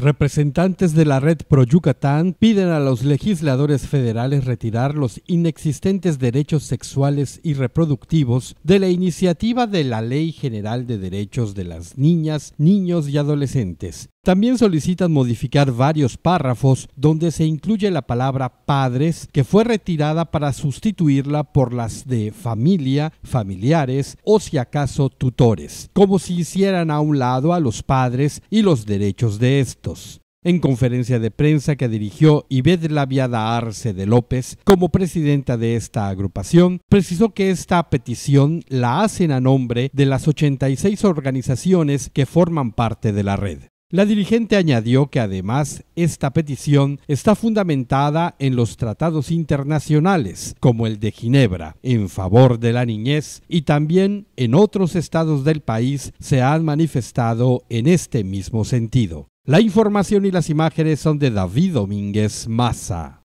Representantes de la Red Pro Yucatán piden a los legisladores federales retirar los inexistentes derechos sexuales y reproductivos de la iniciativa de la Ley General de Derechos de las Niñas, Niños y Adolescentes, también solicitan modificar varios párrafos donde se incluye la palabra padres, que fue retirada para sustituirla por las de familia, familiares o si acaso tutores, como si hicieran a un lado a los padres y los derechos de estos. En conferencia de prensa que dirigió Ibed labiada Arce de López como presidenta de esta agrupación, precisó que esta petición la hacen a nombre de las 86 organizaciones que forman parte de la red. La dirigente añadió que además esta petición está fundamentada en los tratados internacionales, como el de Ginebra, en favor de la niñez y también en otros estados del país se han manifestado en este mismo sentido. La información y las imágenes son de David Domínguez Massa.